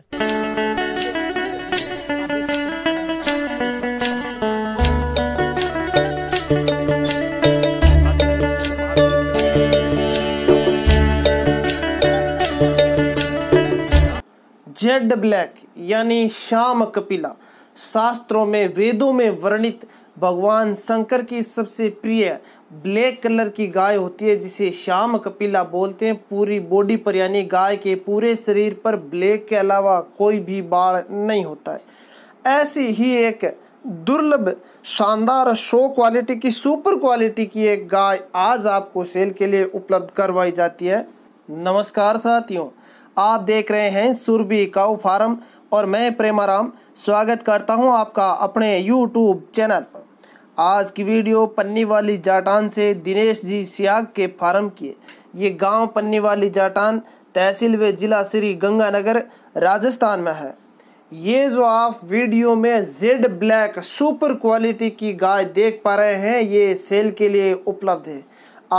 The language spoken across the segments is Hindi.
जेड ब्लैक यानी श्याम कपिला शास्त्रों में वेदों में वर्णित भगवान शंकर की सबसे प्रिय ब्लैक कलर की गाय होती है जिसे श्याम कपिला बोलते हैं पूरी बॉडी पर यानी गाय के पूरे शरीर पर ब्लैक के अलावा कोई भी बाल नहीं होता है ऐसी ही एक दुर्लभ शानदार शो क्वालिटी की सुपर क्वालिटी की एक गाय आज आपको सेल के लिए उपलब्ध करवाई जाती है नमस्कार साथियों आप देख रहे हैं सुरभि काउ फार्म और मैं प्रेमाराम स्वागत करता हूं आपका अपने यूट्यूब चैनल पर आज की वीडियो पन्नी वाली जाटान से दिनेश जी सियाग के फार्म किए ये गांव पन्नी वाली जाटान तहसील व जिला श्री गंगानगर राजस्थान में है ये जो आप वीडियो में जेड ब्लैक सुपर क्वालिटी की गाय देख पा रहे हैं ये सेल के लिए उपलब्ध है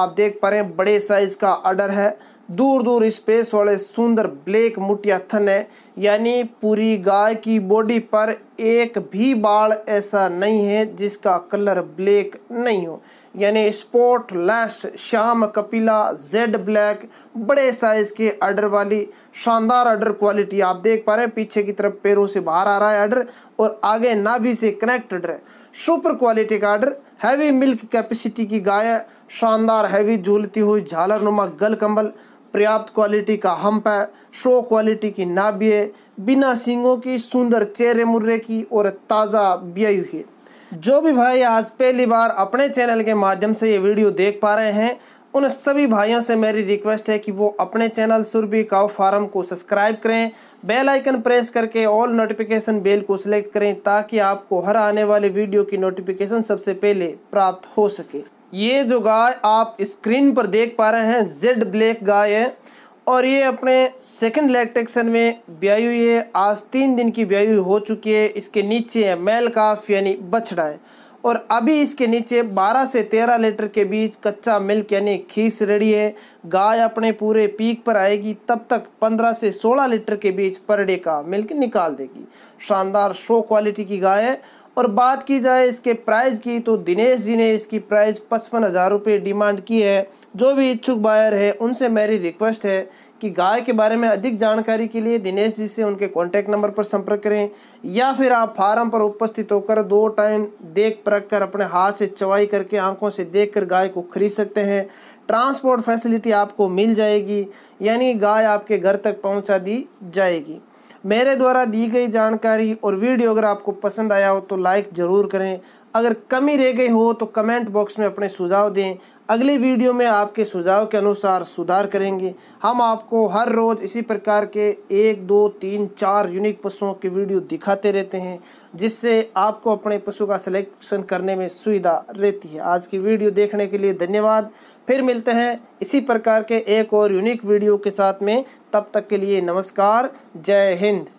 आप देख पा रहे हैं बड़े साइज़ का आर्डर है दूर दूर स्पेस वाले सुंदर ब्लैक मुटिया थन है यानी पूरी गाय की बॉडी पर एक भी बाल ऐसा नहीं है जिसका कलर ब्लैक नहीं हो यानी spotless Shyam Kapila jet black बड़े साइज़ के अर्डर वाली शानदार अर्डर क्वालिटी आप देख पा रहे हैं पीछे की तरफ पैरों से बाहर आ रहा है अर्डर और आगे नाभि से कनेक्टेड है सुपर क्वालिटी का अर्डर हैवी मिल्क कैपेसिटी की गाय शानदार हैवी झूलती हुई झालर नुमा गल कम्बल पर्याप्त क्वालिटी का हम्प है शो क्वालिटी की नाबिये बिना सींगों की सुंदर चेहरे मुर्रे की और ताज़ा बियाई हुई है जो भी भाई आज पहली बार अपने चैनल के माध्यम से ये वीडियो देख पा रहे हैं उन सभी भाइयों से मेरी रिक्वेस्ट है कि वो अपने चैनल सुरभि काउ फार्म को सब्सक्राइब करें बेल आइकन प्रेस करके ऑल नोटिफिकेशन बेल को सिलेक्ट करें ताकि आपको हर आने वाले वीडियो की नोटिफिकेशन सबसे पहले प्राप्त हो सके ये जो गाय आप स्क्रीन पर देख पा रहे हैं जेड ब्लैक गाय है और ये अपने सेकंड लैक्टेक्शन में ब्याई हुई है आज तीन दिन की ब्याई हुई हो चुकी है इसके नीचे है मेल काफ यानी बछड़ा है और अभी इसके नीचे 12 से 13 लीटर के बीच कच्चा मिल्क यानी खीस रेडी है गाय अपने पूरे पीक पर आएगी तब तक 15 से 16 लीटर के बीच पर डे का मिल्क निकाल देगी शानदार शो क्वालिटी की गाय है और बात की जाए इसके प्राइस की तो दिनेश जी ने इसकी प्राइस पचपन हज़ार रुपये डिमांड की है जो भी इच्छुक बायर है उनसे मेरी रिक्वेस्ट है कि गाय के बारे में अधिक जानकारी के लिए दिनेश जी से उनके कॉन्टैक्ट नंबर पर संपर्क करें या फिर आप फार्म पर उपस्थित होकर दो टाइम देख परख कर अपने हाथ से चवाई करके आंखों से देख कर गाय को खरीद सकते हैं ट्रांसपोर्ट फैसिलिटी आपको मिल जाएगी यानी गाय आपके घर तक पहुंचा दी जाएगी मेरे द्वारा दी गई जानकारी और वीडियो अगर आपको पसंद आया हो तो लाइक ज़रूर करें अगर कमी रह गई हो तो कमेंट बॉक्स में अपने सुझाव दें अगले वीडियो में आपके सुझाव के अनुसार सुधार करेंगे हम आपको हर रोज़ इसी प्रकार के एक दो तीन चार यूनिक पशुओं के वीडियो दिखाते रहते हैं जिससे आपको अपने पशु का सिलेक्शन करने में सुविधा रहती है आज की वीडियो देखने के लिए धन्यवाद फिर मिलते हैं इसी प्रकार के एक और यूनिक वीडियो के साथ में तब तक के लिए नमस्कार जय हिंद